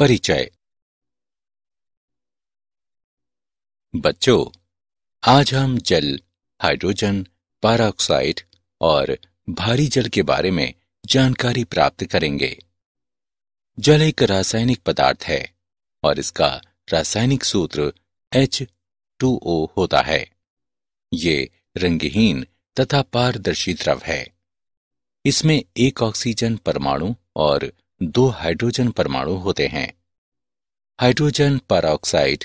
परिचय बच्चों आज हम जल हाइड्रोजन पाराऑक्साइड और भारी जल के बारे में जानकारी प्राप्त करेंगे जल एक रासायनिक पदार्थ है और इसका रासायनिक सूत्र H2O होता है ये रंगहीन तथा पारदर्शी द्रव है इसमें एक ऑक्सीजन परमाणु और दो हाइड्रोजन परमाणु होते हैं हाइड्रोजन परऑक्साइड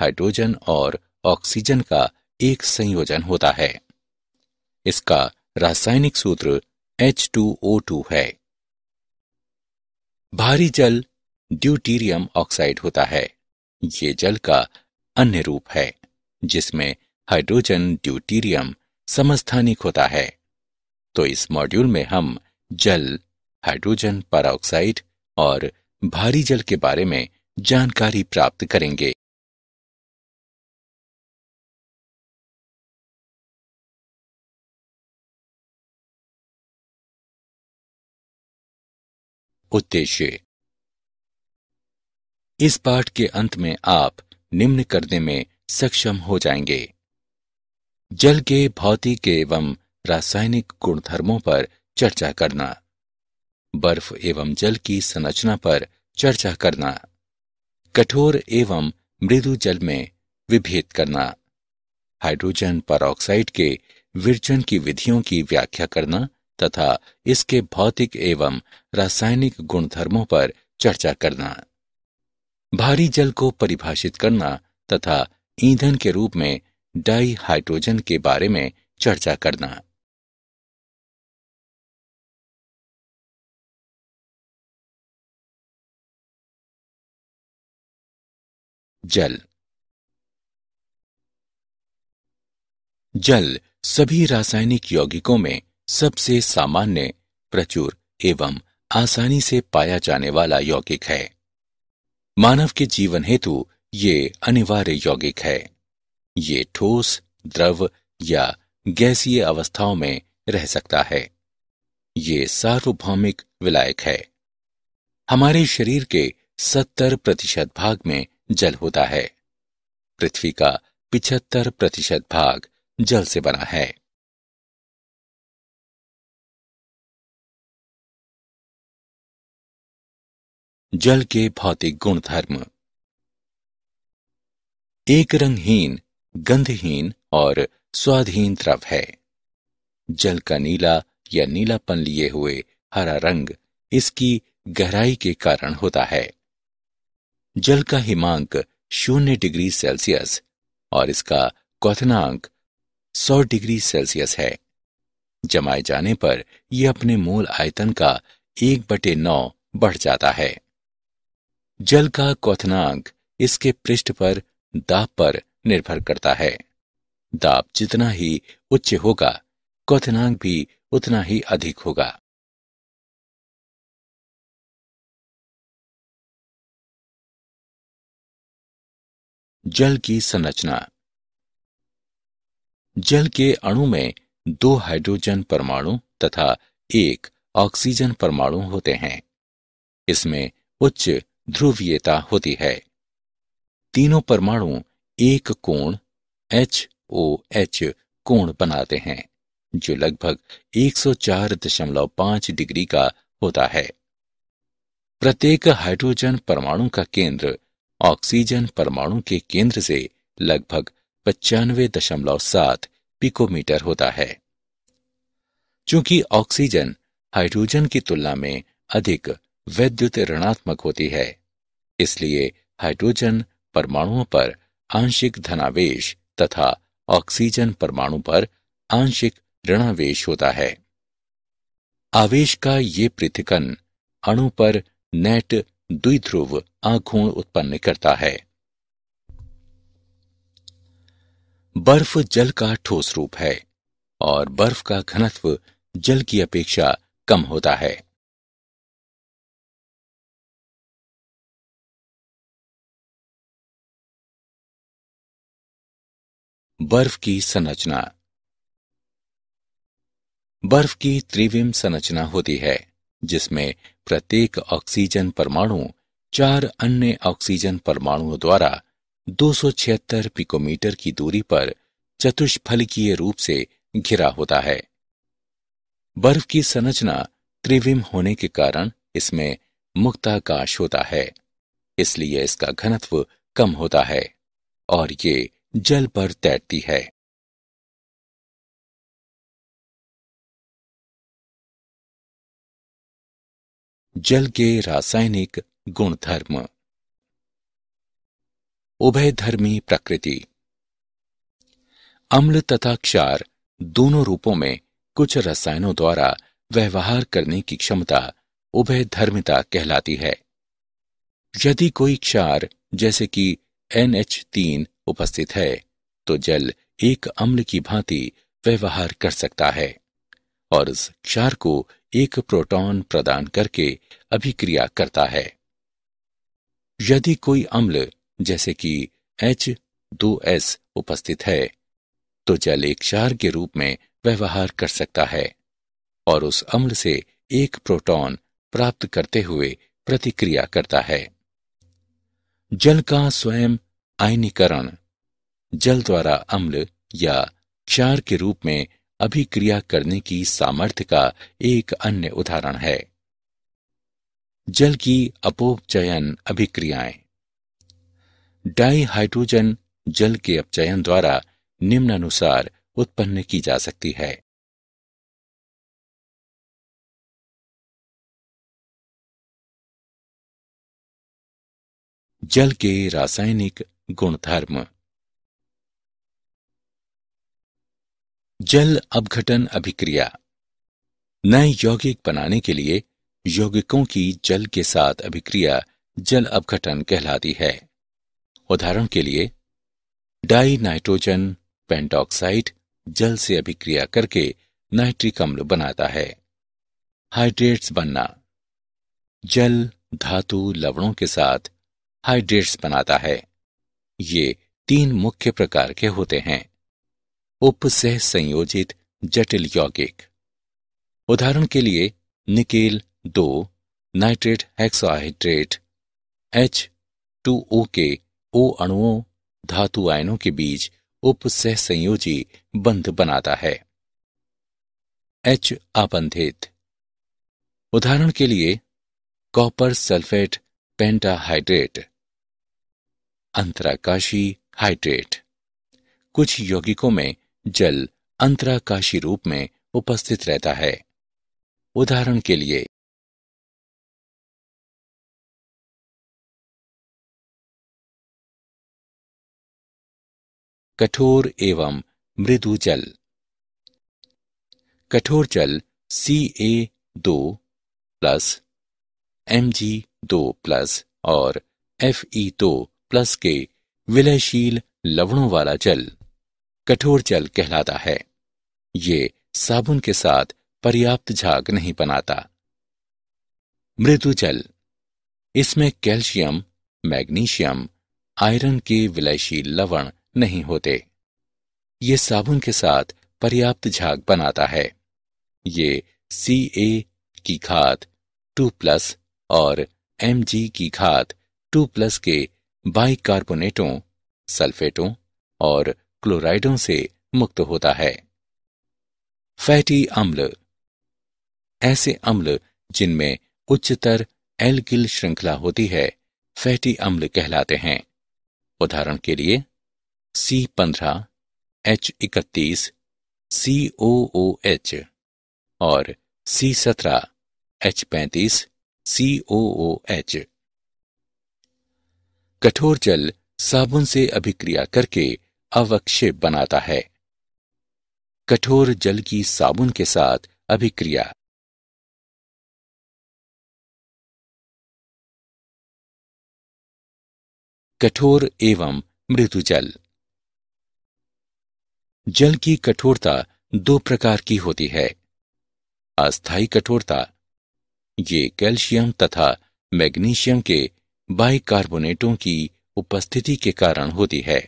हाइड्रोजन और ऑक्सीजन का एक संयोजन होता है इसका रासायनिक सूत्र H2O2 है भारी जल ड्यूटीरियम ऑक्साइड होता है ये जल का अन्य रूप है जिसमें हाइड्रोजन ड्यूटीरियम समस्थानिक होता है तो इस मॉड्यूल में हम जल हाइड्रोजन परऑक्साइड और भारी जल के बारे में जानकारी प्राप्त करेंगे उद्देश्य इस पाठ के अंत में आप निम्न करने में सक्षम हो जाएंगे जल के भौतिक एवं रासायनिक गुणधर्मों पर चर्चा करना बर्फ एवं जल की संरचना पर चर्चा करना कठोर एवं मृदु जल में विभेद करना हाइड्रोजन परऑक्साइड के विरजन की विधियों की व्याख्या करना तथा इसके भौतिक एवं रासायनिक गुणधर्मों पर चर्चा करना भारी जल को परिभाषित करना तथा ईंधन के रूप में डाई हाइड्रोजन के बारे में चर्चा करना जल जल सभी रासायनिक यौगिकों में सबसे सामान्य प्रचुर एवं आसानी से पाया जाने वाला यौगिक है मानव के जीवन हेतु ये अनिवार्य यौगिक है ये ठोस द्रव या गैसीय अवस्थाओं में रह सकता है ये सार्वभौमिक विलायक है हमारे शरीर के सत्तर प्रतिशत भाग में जल होता है पृथ्वी का पिछहत्तर प्रतिशत भाग जल से बना है जल के भौतिक गुणधर्म एक रंगहीन गंधहीन और स्वादहीन द्रव है जल का नीला या नीलापन लिए हुए हरा रंग इसकी गहराई के कारण होता है जल का हिमांक शून्य डिग्री सेल्सियस और इसका क्वथनांक 100 डिग्री सेल्सियस है जमाए जाने पर यह अपने मूल आयतन का एक बटे नौ बढ़ जाता है जल का क्वथनांक इसके पृष्ठ पर दाब पर निर्भर करता है दाब जितना ही उच्च होगा क्वथनांक भी उतना ही अधिक होगा जल की संरचना जल के अणु में दो हाइड्रोजन परमाणु तथा एक ऑक्सीजन परमाणु होते हैं इसमें उच्च ध्रुवीयता होती है तीनों परमाणु एक कोण एच ओ एच कोण बनाते हैं जो लगभग 104.5 डिग्री का होता है प्रत्येक हाइड्रोजन परमाणु का केंद्र ऑक्सीजन परमाणु के केंद्र से लगभग पचानवे दशमलव सात पिकोमीटर होता है चूंकि ऑक्सीजन हाइड्रोजन की तुलना में अधिक वैद्युत ऋणात्मक होती है इसलिए हाइड्रोजन परमाणुओं पर आंशिक धनावेश तथा ऑक्सीजन परमाणु पर आंशिक ऋणावेश होता है आवेश का ये पृथकन अणु पर नेट द्विध्रुव आघूण उत्पन्न करता है बर्फ जल का ठोस रूप है और बर्फ का घनत्व जल की अपेक्षा कम होता है बर्फ की संरचना बर्फ की त्रिविम संरचना होती है जिसमें प्रत्येक ऑक्सीजन परमाणु चार अन्य ऑक्सीजन परमाणुओं द्वारा दो पिकोमीटर की दूरी पर चतुष्फलकीय रूप से घिरा होता है बर्फ की संरचना त्रिविम होने के कारण इसमें मुक्ताकाश होता है इसलिए इसका घनत्व कम होता है और ये जल पर तैरती है जल के रासायनिक गुणधर्म उभयधर्मी प्रकृति अम्ल तथा क्षार दोनों रूपों में कुछ रसायनों द्वारा व्यवहार करने की क्षमता उभयधर्मिता कहलाती है यदि कोई क्षार जैसे कि NH3 उपस्थित है तो जल एक अम्ल की भांति व्यवहार कर सकता है और इस क्षार को एक प्रोटॉन प्रदान करके अभिक्रिया करता है यदि कोई अम्ल जैसे कि एच दो एस उपस्थित है तो जल एक क्षार के रूप में व्यवहार कर सकता है और उस अम्ल से एक प्रोटॉन प्राप्त करते हुए प्रतिक्रिया करता है जल का स्वयं आयनीकरण जल द्वारा अम्ल या क्षार के रूप में अभिक्रिया करने की सामर्थ्य का एक अन्य उदाहरण है जल की अपोपचयन अभिक्रियाएं डाईहाइड्रोजन जल के अपचयन द्वारा निम्नानुसार उत्पन्न की जा सकती है जल के रासायनिक गुणधर्म जल अपघटन अभिक्रिया नए यौगिक बनाने के लिए यौगिकों की जल के साथ अभिक्रिया जल अपघटन कहलाती है उदाहरण के लिए डाई नाइट्रोजन पेंटॉक्साइड जल से अभिक्रिया करके नाइट्रिक अम्ल बनाता है हाइड्रेट्स बनना जल धातु लवणों के साथ हाइड्रेट्स बनाता है ये तीन मुख्य प्रकार के होते हैं उप संयोजित जटिल यौगिक उदाहरण के लिए निकेल दो nitrate hexahydrate H two O के ओ अणुओं धातु आयनों के बीच उप सह संयोजी बंध बनाता है एच आबंधित उदाहरण के लिए कॉपर सल्फेट पेंटाहाइड्रेट अंतराकाशी हाइड्रेट कुछ यौगिकों में जल अंतराकाशी रूप में उपस्थित रहता है उदाहरण के लिए कठोर एवं मृदु जल कठोर जल सी ए दो प्लस एम जी दो प्लस और एफ ई e दो प्लस के विलयशील लवणों वाला जल कठोर जल कहलाता है ये साबुन के साथ पर्याप्त झाग नहीं बनाता मृदु जल इसमें कैल्शियम मैग्नीशियम आयरन के विलयशील लवण नहीं होते ये साबुन के साथ पर्याप्त झाग बनाता है ये सी ए की घात टू प्लस और एम जी की घात टू प्लस के बाइकार्बोनेटों सल्फेटों और क्लोराइडों से मुक्त होता है फैटी अम्ल ऐसे अम्ल जिनमें उच्चतर एलगिल श्रृंखला होती है फैटी अम्ल कहलाते हैं उदाहरण के लिए सी पंद्रह एच इकतीस सी ओ ओ एच और सी सत्रह एच पैंतीस सी ओ ओ एच कठोर जल साबुन से अभिक्रिया करके अवक्षेप बनाता है कठोर जल की साबुन के साथ अभिक्रिया कठोर एवं मृदु जल जल की कठोरता दो प्रकार की होती है अस्थायी कठोरता ये कैल्शियम तथा मैग्नीशियम के बाइकार्बोनेटों की उपस्थिति के कारण होती है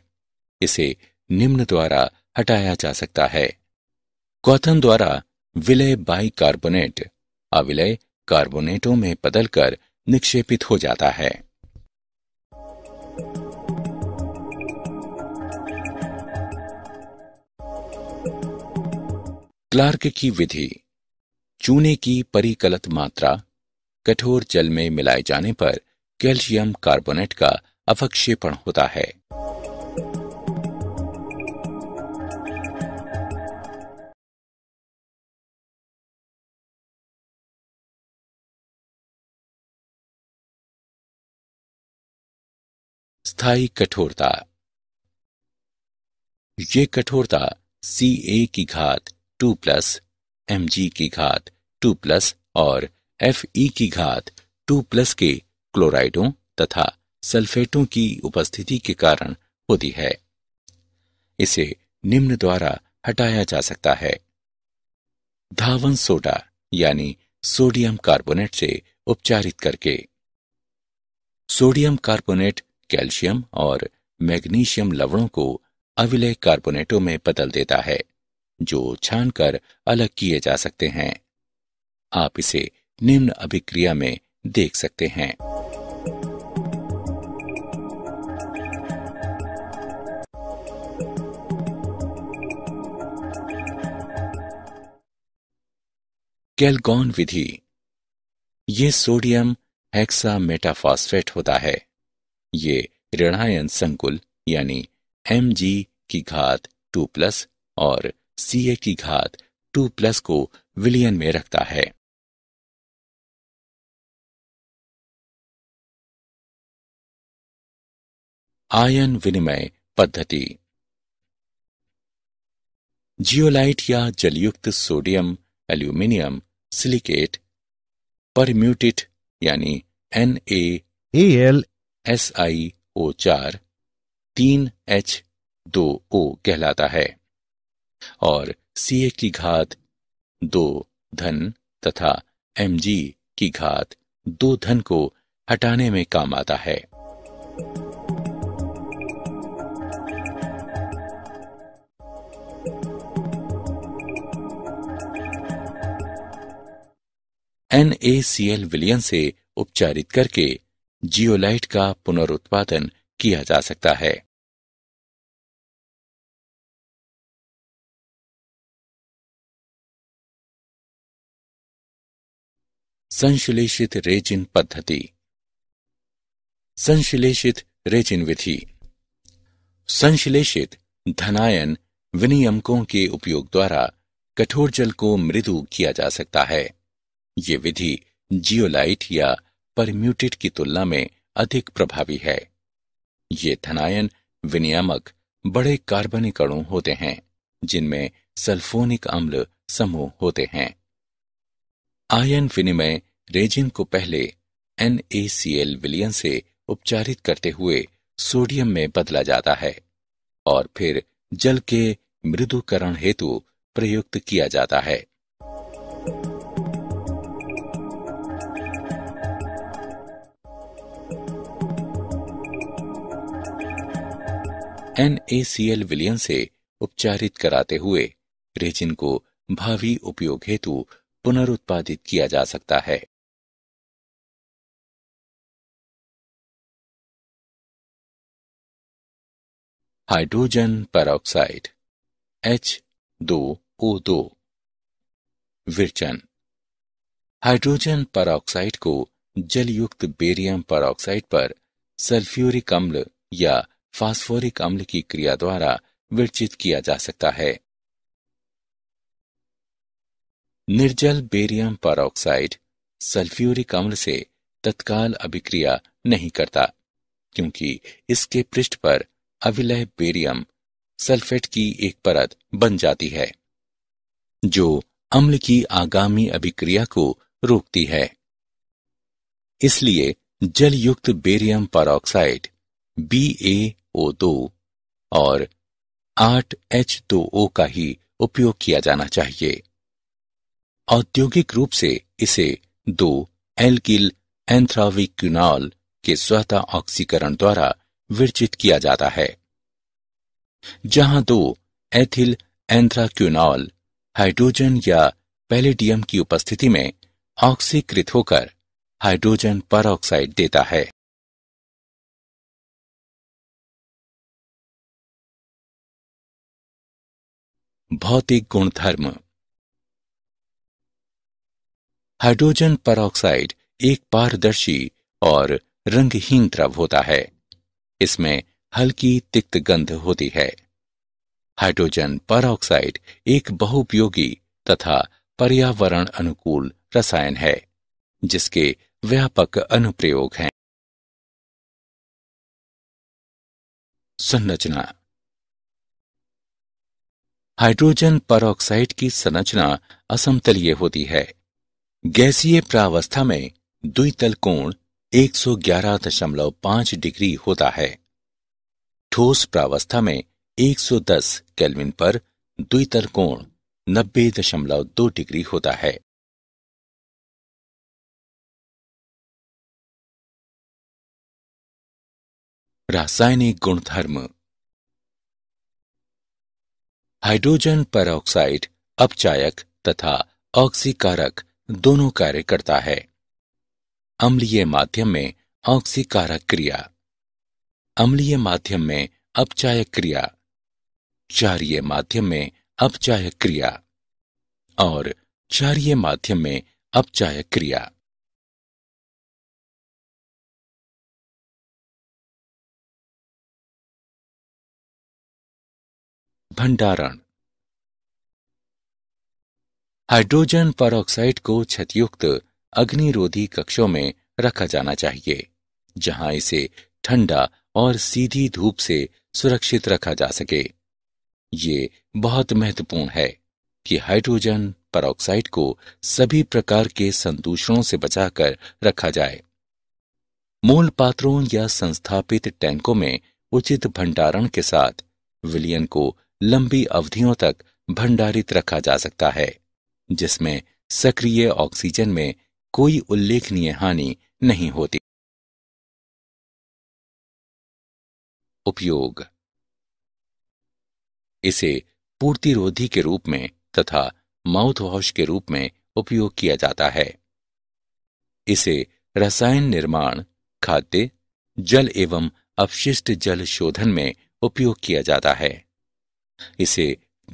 इसे निम्न द्वारा हटाया जा सकता है क्वथन द्वारा विलय बाइकार्बोनेट अविलय कार्बोनेटों में बदलकर निक्षेपित हो जाता है क्लार्क की विधि चूने की परिकलत मात्रा कठोर जल में मिलाए जाने पर कैल्शियम कार्बोनेट का अवक्षेपण होता है अस्थाई कठोरता ये कठोरता सी ए की घात टू प्लस एम जी की घात टू प्लस और एफ ई e की घात टू प्लस के क्लोराइडों तथा सल्फेटों की उपस्थिति के कारण होती है इसे निम्न द्वारा हटाया जा सकता है धावन सोडा यानी सोडियम कार्बोनेट से उपचारित करके सोडियम कार्बोनेट कैल्शियम और मैग्नीशियम लवणों को अविलय कार्बोनेटों में बदल देता है जो छानकर अलग किए जा सकते हैं आप इसे निम्न अभिक्रिया में देख सकते हैं कैलगॉन विधि ये सोडियम हेक्सा मेटाफॉस्फेट होता है ये ऋणायन संकुल यानी एम जी की घात टू प्लस और सी ए की घात टू प्लस को विलियन में रखता है आयन विनिमय पद्धति जियोलाइट या जलयुक्त सोडियम एल्यूमिनियम सिलिकेट परम्यूटेट यानी N A L S I O चार तीन एच दो ओ कहलाता है और सी ए की घात दो धन तथा एम जी की घात दो धन को हटाने में काम आता है एन ए सी एल विलियन से उपचारित करके जियोलाइट का पुनरुत्पादन किया जा सकता है संश्लेषित रेजिन पद्धति संश्लेषित रेजिन विधि संश्लेषित धनायन विनियमकों के उपयोग द्वारा कठोर जल को मृदु किया जा सकता है ये विधि जियोलाइट या परम्यूटेट की तुलना में अधिक प्रभावी है ये धनायन विनियामक बड़े कार्बनिक अणु होते हैं जिनमें सल्फोनिक अम्ल समूह होते हैं आयन विनिमय रेजिन को पहले एनएसीएल विलियन से उपचारित करते हुए सोडियम में बदला जाता है और फिर जल के मृदुकरण हेतु प्रयुक्त किया जाता है एनएसीएल विलियन से उपचारित कराते हुए रेजिन को भावी उपयोग हेतु पुनरुत्पादित किया जा सकता है हाइड्रोजन परऑक्साइड एच दो ओ दो विरचन हाइड्रोजन परऑक्साइड को जलयुक्त बेरियम परऑक्साइड पर सल्फ्यूरिक अम्ल या फास्फोरिक अम्ल की क्रिया द्वारा विरचित किया जा सकता है निर्जल बेरियम परोक्साइड सल्फ्यूरिक अम्ल से तत्काल अभिक्रिया नहीं करता क्योंकि इसके पृष्ठ पर अविलय बेरियम सल्फेट की एक परत बन जाती है जो अम्ल की आगामी अभिक्रिया को रोकती है इसलिए जलयुक्त बेरियम परोक्साइड बी ए दो और आठ एच दो ओ का ही उपयोग किया जाना चाहिए औद्योगिक रूप से इसे दो एल्किल एंथ्राविक्यूनॉल के स्वतः ऑक्सीकरण द्वारा विरचित किया जाता है जहां दो एथिल एंथ्राक्यूनॉल हाइड्रोजन या पैलेडियम की उपस्थिति में ऑक्सीकृत होकर हाइड्रोजन पर देता है भौतिक गुणधर्म हाइड्रोजन परऑक्साइड एक पारदर्शी और रंगहीन द्रव होता है इसमें हल्की तिक्त गंध होती है हाइड्रोजन परऑक्साइड एक बहुपयोगी तथा पर्यावरण अनुकूल रसायन है जिसके व्यापक अनुप्रयोग हैं संरचना हाइड्रोजन परऑक्साइड की संरचना असमतलीय होती है गैसीय प्रावस्था में द्वितल कोण 111.5 डिग्री होता है ठोस प्रावस्था में 110 केल्विन पर द्वितल कोण 90.2 डिग्री होता है रासायनिक गुणधर्म हाइड्रोजन पेरोक्साइड अपचायक तथा ऑक्सीकारक दोनों कार्य करता है अम्लीय माध्यम में ऑक्सीकारक क्रिया अम्लीय माध्यम में अपचायक क्रिया क्षारीय माध्यम में अपचायक क्रिया और क्षारीय माध्यम में अपचायक क्रिया भंडारण हाइड्रोजन परऑक्साइड को क्षतियुक्त अग्निरोधी कक्षों में रखा जाना चाहिए जहां इसे ठंडा और सीधी धूप से सुरक्षित रखा जा सके ये बहुत महत्वपूर्ण है कि हाइड्रोजन परोक्साइड को सभी प्रकार के संदूषणों से बचाकर रखा जाए मूल पात्रों या संस्थापित टैंकों में उचित भंडारण के साथ विलियन को लंबी अवधियों तक भंडारित रखा जा सकता है जिसमें सक्रिय ऑक्सीजन में कोई उल्लेखनीय हानि नहीं होती उपयोग इसे पूर्तिरोधी के रूप में तथा माउथ वॉश के रूप में उपयोग किया जाता है इसे रसायन निर्माण खाद्य जल एवं अपशिष्ट जल शोधन में उपयोग किया जाता है इसे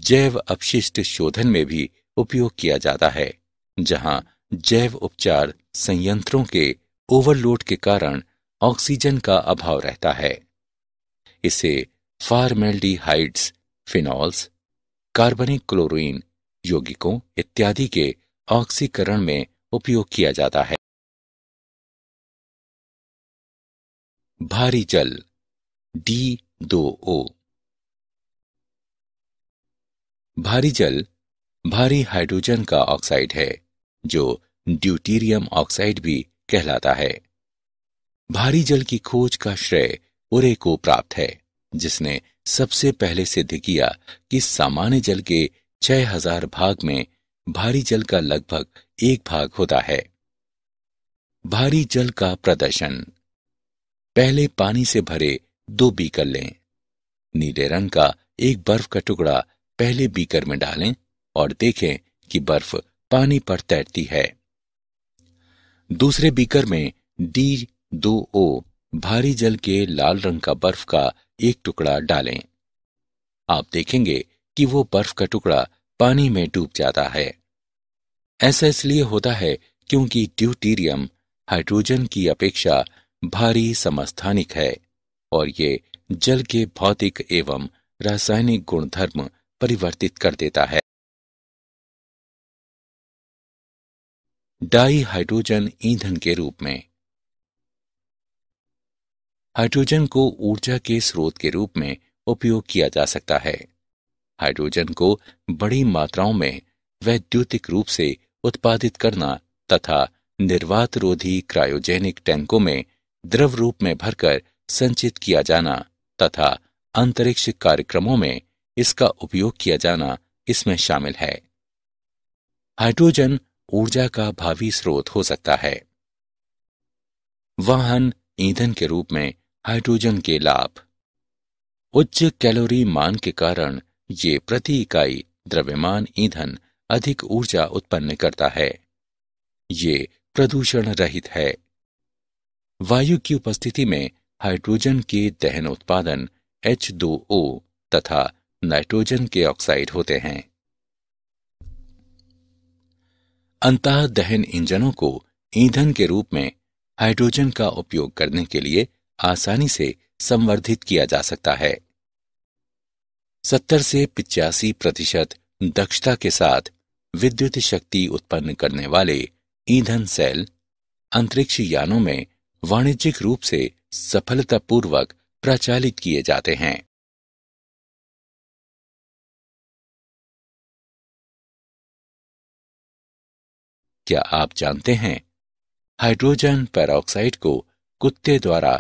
जैव अपशिष्ट शोधन में भी उपयोग किया जाता है जहां जैव उपचार संयंत्रों के ओवरलोड के कारण ऑक्सीजन का अभाव रहता है इसे फार्मेल्डिहाइड्स फिनॉल्स कार्बनिक क्लोरीन यौगिकों इत्यादि के ऑक्सीकरण में उपयोग किया जाता है भारी जल डी दो ओ भारी जल भारी हाइड्रोजन का ऑक्साइड है जो ड्यूटीरियम ऑक्साइड भी कहलाता है भारी जल की खोज का श्रेय उरे को प्राप्त है जिसने सबसे पहले सिद्ध किया कि सामान्य जल के 6000 भाग में भारी जल का लगभग एक भाग होता है भारी जल का प्रदर्शन पहले पानी से भरे दो बीकर लें नीले रंग का एक बर्फ का टुकड़ा पहले बीकर में डालें और देखें कि बर्फ पानी पर तैरती है दूसरे बीकर में डी दो ओ भारी जल के लाल रंग का बर्फ का एक टुकड़ा डालें आप देखेंगे कि वो बर्फ का टुकड़ा पानी में डूब जाता है ऐसा इसलिए होता है क्योंकि ड्यूटीरियम हाइड्रोजन की अपेक्षा भारी समस्थानिक है और ये जल के भौतिक एवं रासायनिक गुणधर्म परिवर्तित कर देता है डाई हाइड्रोजन ईंधन के रूप में हाइड्रोजन को ऊर्जा के स्रोत के रूप में उपयोग किया जा सकता है हाइड्रोजन को बड़ी मात्राओं में वैद्युतिक रूप से उत्पादित करना तथा निर्वात रोधी क्रायोजेनिक टैंकों में द्रव रूप में भरकर संचित किया जाना तथा अंतरिक्ष कार्यक्रमों में इसका उपयोग किया जाना इसमें शामिल है हाइड्रोजन ऊर्जा का भावी स्रोत हो सकता है वाहन ईंधन के रूप में हाइड्रोजन के लाभ उच्च कैलोरी मान के कारण ये प्रति इकाई द्रव्यमान ईंधन अधिक ऊर्जा उत्पन्न करता है ये प्रदूषण रहित है वायु की उपस्थिति में हाइड्रोजन के दहन उत्पादन H2O तथा नाइट्रोजन के ऑक्साइड होते हैं अंत दहन इंजनों को ईंधन के रूप में हाइड्रोजन का उपयोग करने के लिए आसानी से संवर्धित किया जा सकता है 70 से पिचासी प्रतिशत दक्षता के साथ विद्युत शक्ति उत्पन्न करने वाले ईंधन सेल अंतरिक्ष यानों में वाणिज्यिक रूप से सफलतापूर्वक प्रचालित किए जाते हैं क्या आप जानते हैं हाइड्रोजन पेरोक्साइड को कुत्ते द्वारा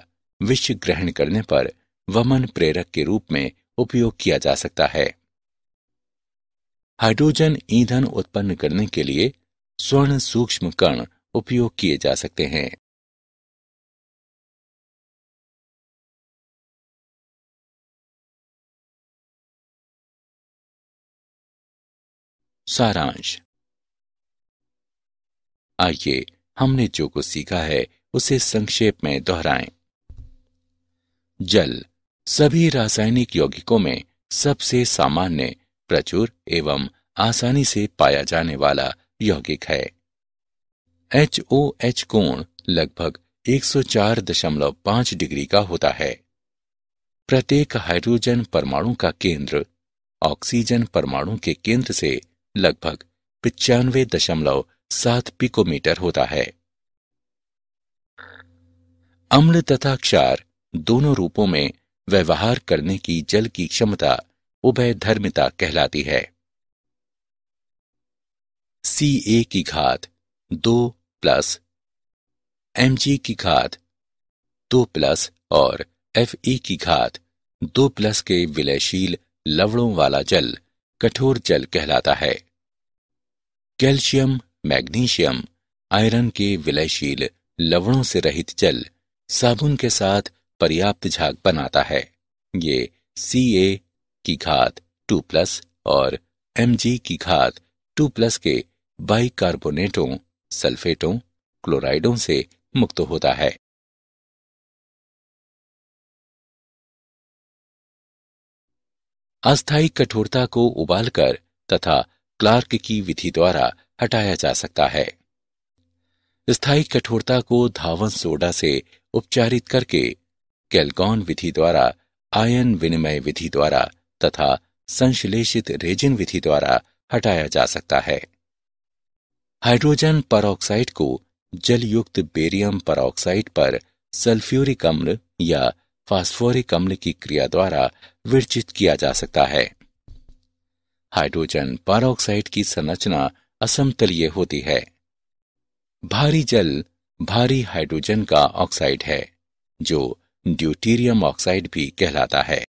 विष ग्रहण करने पर वमन प्रेरक के रूप में उपयोग किया जा सकता है हाइड्रोजन ईंधन उत्पन्न करने के लिए स्वर्ण सूक्ष्म कण उपयोग किए जा सकते हैं सारांश आइए हमने जो कुछ सीखा है उसे संक्षेप में दोहराएं। जल सभी रासायनिक यौगिकों में सबसे सामान्य प्रचुर एवं आसानी से पाया जाने वाला यौगिक है एच ओ एच कोण लगभग 104.5 डिग्री का होता है प्रत्येक हाइड्रोजन परमाणु का केंद्र ऑक्सीजन परमाणु के केंद्र से लगभग पिचानवे दशमलव सात पिकोमीटर होता है अम्ल तथा क्षार दोनों रूपों में व्यवहार करने की जल की क्षमता उभय धर्मिता कहलाती है सी ए की घात दो प्लस एम जी की घात दो प्लस और एफ ई की घात दो प्लस के विलयशील लवणों वाला जल कठोर जल कहलाता है कैल्शियम मैग्नीशियम आयरन के विलयशील लवणों से रहित जल साबुन के साथ पर्याप्त झाग बनाता है ये सी ए की घात टू प्लस और एम जी की घात टू प्लस के बाइकार्बोनेटों सल्फेटों क्लोराइडों से मुक्त होता है अस्थायी कठोरता को उबालकर तथा क्लार्क की विधि द्वारा हटाया जा सकता है स्थायी कठोरता को धावन सोडा से उपचारित करके कैलगॉन विधि द्वारा आयन विनिमय विधि द्वारा तथा संश्लेषित रेजिन विधि द्वारा हटाया जा सकता है हाइड्रोजन परोक्साइड को जलयुक्त बेरियम परोक्साइड पर सल्फ्यूरिक अम्ल या फास्फोरिक अम्ल की क्रिया द्वारा विरचित किया जा सकता है हाइड्रोजन परऑक्साइड की संरचना असमतलीय होती है भारी जल भारी हाइड्रोजन का ऑक्साइड है जो ड्यूटीरियम ऑक्साइड भी कहलाता है